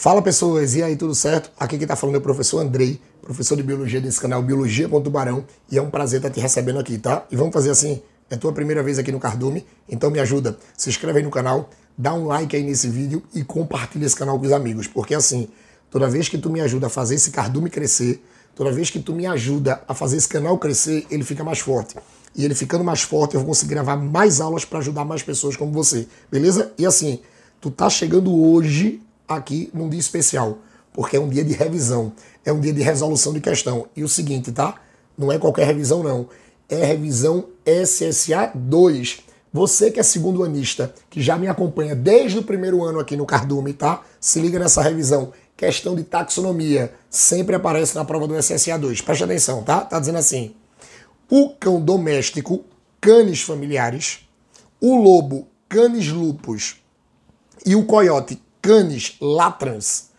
Fala pessoas, e aí tudo certo? Aqui quem está falando é o professor Andrei, professor de biologia desse canal Biologia com Tubarão, e é um prazer estar tá te recebendo aqui, tá? E vamos fazer assim, é tua primeira vez aqui no Cardume, então me ajuda, se inscreve aí no canal, dá um like aí nesse vídeo e compartilha esse canal com os amigos, porque assim, toda vez que tu me ajuda a fazer esse Cardume crescer, toda vez que tu me ajuda a fazer esse canal crescer, ele fica mais forte. E ele ficando mais forte, eu vou conseguir gravar mais aulas para ajudar mais pessoas como você, beleza? E assim, tu tá chegando hoje aqui num dia especial, porque é um dia de revisão, é um dia de resolução de questão. E o seguinte, tá? Não é qualquer revisão, não. É revisão SSA 2. Você que é segundo anista, que já me acompanha desde o primeiro ano aqui no Cardume, tá? Se liga nessa revisão. Questão de taxonomia sempre aparece na prova do SSA 2. Preste atenção, tá? Tá dizendo assim: o cão doméstico, canes familiares, o lobo, canes lupus e o coiote, canes latrans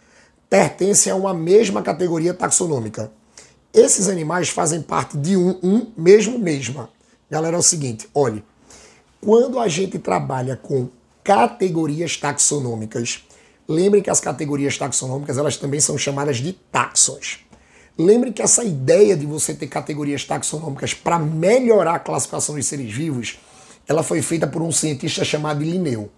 pertencem a uma mesma categoria taxonômica. Esses animais fazem parte de um, um mesmo mesma. Galera, é o seguinte, olhe. Quando a gente trabalha com categorias taxonômicas, lembrem que as categorias taxonômicas, elas também são chamadas de taxons. Lembre que essa ideia de você ter categorias taxonômicas para melhorar a classificação dos seres vivos, ela foi feita por um cientista chamado Linneu.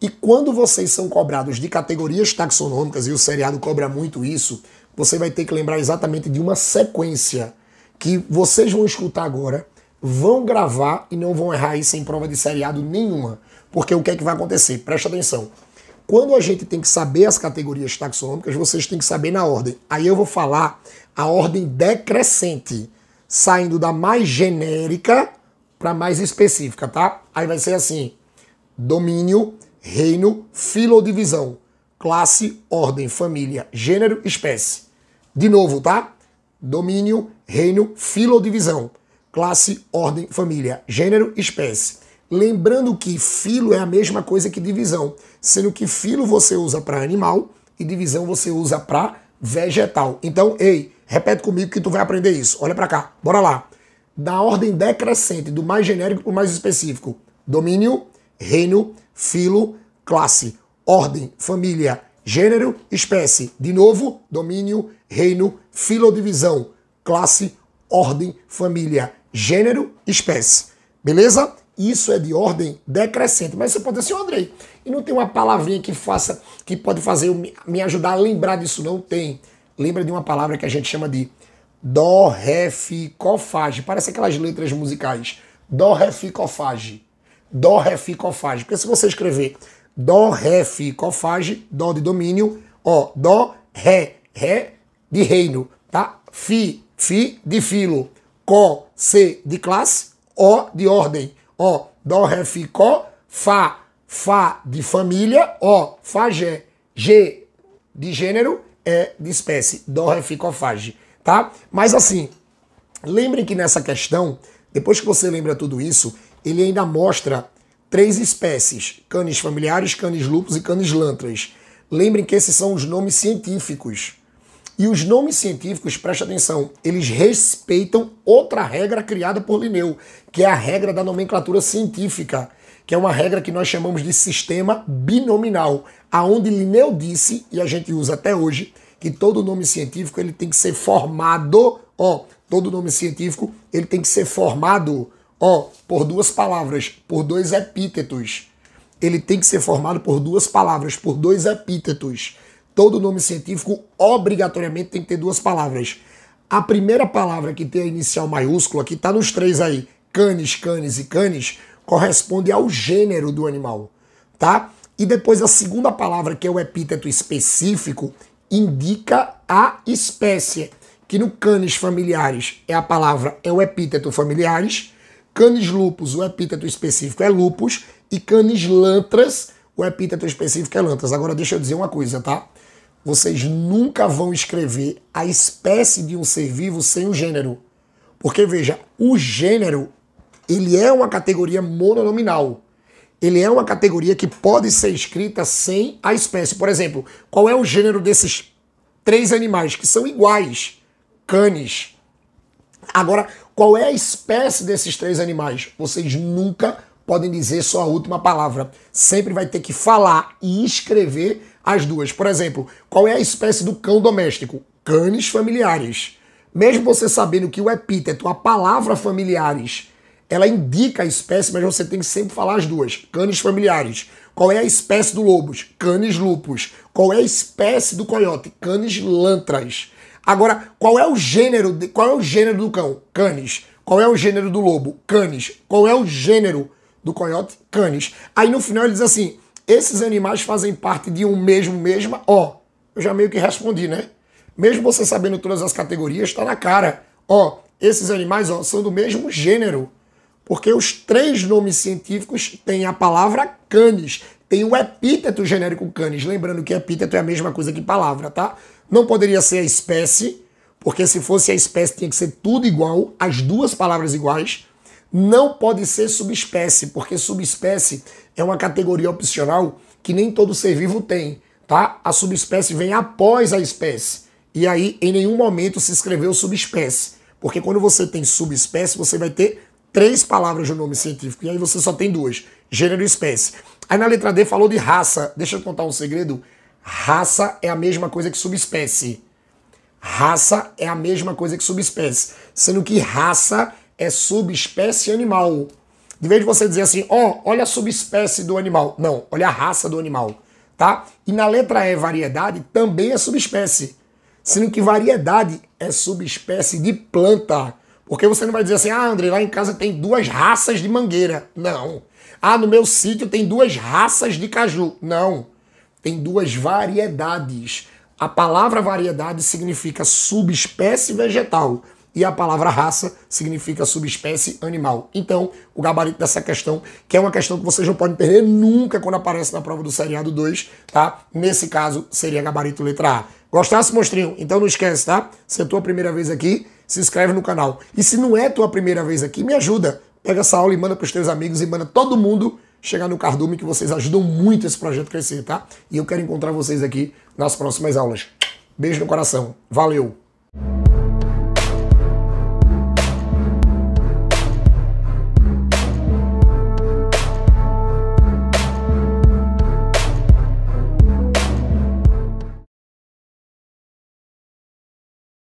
E quando vocês são cobrados de categorias taxonômicas, e o seriado cobra muito isso, você vai ter que lembrar exatamente de uma sequência que vocês vão escutar agora, vão gravar e não vão errar isso em prova de seriado nenhuma. Porque o que é que vai acontecer? Presta atenção. Quando a gente tem que saber as categorias taxonômicas, vocês têm que saber na ordem. Aí eu vou falar a ordem decrescente, saindo da mais genérica para mais específica, tá? Aí vai ser assim: domínio, reino, filo ou divisão, classe, ordem, família, gênero, espécie. De novo, tá? Domínio, reino, filo ou divisão, classe, ordem, família, gênero, espécie. Lembrando que filo é a mesma coisa que divisão, sendo que filo você usa para animal e divisão você usa para vegetal. Então, ei, repete comigo que tu vai aprender isso. Olha para cá, bora lá. Da ordem decrescente, do mais genérico para o mais específico. Domínio, reino, filo, classe, ordem, família, gênero, espécie. De novo, domínio, reino, filodivisão, classe, ordem, família, gênero, espécie. Beleza? Isso é de ordem decrescente. Mas você pode dizer assim, Andrei, e não tem uma palavrinha que faça, que pode fazer me ajudar a lembrar disso? Não tem. Lembra de uma palavra que a gente chama de dó, ré, fi, cofage. Parece aquelas letras musicais. Dó, ré, fi, cofage. Dó, Ré, Fi, Cofage. Porque se você escrever Dó, Ré, Fi, Cofage, Dó de domínio, ó, Dó, Ré, Ré de reino, tá? Fi, Fi de filo, Có, C de classe, O de ordem, ó, Dó, Ré, Fi, Có, Fá, Fá de família, ó, Fagé, G de gênero, é de espécie, Dó, Ré, Fi, Cofage, tá? Mas assim, lembrem que nessa questão, depois que você lembra tudo isso, ele ainda mostra três espécies: canis familiares, canis lupus e canis lantras. Lembrem que esses são os nomes científicos. E os nomes científicos, preste atenção, eles respeitam outra regra criada por Linneu, que é a regra da nomenclatura científica, que é uma regra que nós chamamos de sistema binominal, aonde Linneu disse, e a gente usa até hoje, que todo nome científico ele tem que ser formado, ó, todo nome científico ele tem que ser formado Ó, por duas palavras, por dois epítetos. Ele tem que ser formado por duas palavras, por dois epítetos. Todo nome científico obrigatoriamente tem que ter duas palavras. A primeira palavra que tem a inicial maiúscula, que está nos três aí, canis, canis e canis, corresponde ao gênero do animal, tá? E depois a segunda palavra, que é o epíteto específico, indica a espécie, que no canis familiares é a palavra, é o epíteto familiares, Canis lupus, o epíteto específico é lupus, e canis lantras, o epíteto específico é lantras. Agora deixa eu dizer uma coisa, tá? Vocês nunca vão escrever a espécie de um ser vivo sem o gênero. Porque veja, o gênero, ele é uma categoria mononominal. Ele é uma categoria que pode ser escrita sem a espécie. Por exemplo, qual é o gênero desses três animais que são iguais? Canis. Agora, qual é a espécie desses três animais. Vocês nunca podem dizer só a última palavra. Sempre vai ter que falar e escrever as duas. Por exemplo, qual é a espécie do cão doméstico? Canes familiares. Mesmo você sabendo que o epíteto, a palavra familiares, ela indica a espécie, mas você tem que sempre falar as duas. Canes familiares. Qual é a espécie do lobos? Canes lupus. Qual é a espécie do coiote? Canes lantras. Agora, qual é o gênero? De, qual é o gênero do cão? Canis. Qual é o gênero do lobo? Canis. Qual é o gênero do coiote? Canis. Aí no final ele diz assim: esses animais fazem parte de um mesmo, mesma. Ó, eu já meio que respondi, né? Mesmo você sabendo todas as categorias, está na cara. Ó, esses animais ó, são do mesmo gênero. Porque os três nomes científicos têm a palavra canis, tem o epíteto genérico canis. Lembrando que epíteto é a mesma coisa que palavra, tá? Não poderia ser a espécie, porque se fosse a espécie tinha que ser tudo igual, as duas palavras iguais. Não pode ser subespécie, porque subespécie é uma categoria opcional que nem todo ser vivo tem, tá? A subespécie vem após a espécie. E aí, em nenhum momento se escreveu subespécie. Porque quando você tem subespécie, você vai ter três palavras no nome científico. E aí você só tem duas: gênero e espécie. Aí na letra D falou de raça. Deixa eu contar um segredo. Raça é a mesma coisa que subespécie. Raça é a mesma coisa que subespécie. Sendo que raça é subespécie animal. De vez de você dizer assim, ó, oh, olha a subespécie do animal. Não, olha a raça do animal, tá? E na letra E, variedade, também é subespécie. Sendo que variedade é subespécie de planta. Porque você não vai dizer assim, ah, André, lá em casa tem duas raças de mangueira. Não. Ah, no meu sítio tem duas raças de caju. Não tem duas variedades. A palavra variedade significa subespécie vegetal e a palavra raça significa subespécie animal. Então, o gabarito dessa questão, que é uma questão que vocês não podem perder nunca quando aparece na prova do seriado 2, tá? Nesse caso, seria gabarito letra A. Gostasse, monstrinho? Então não esquece, tá? Se é tua primeira vez aqui, se inscreve no canal. E se não é tua primeira vez aqui, me ajuda. Pega essa aula e manda pros teus amigos e manda todo mundo chegar no cardume, que vocês ajudam muito esse projeto crescer, tá? E eu quero encontrar vocês aqui nas próximas aulas. Beijo no coração. Valeu!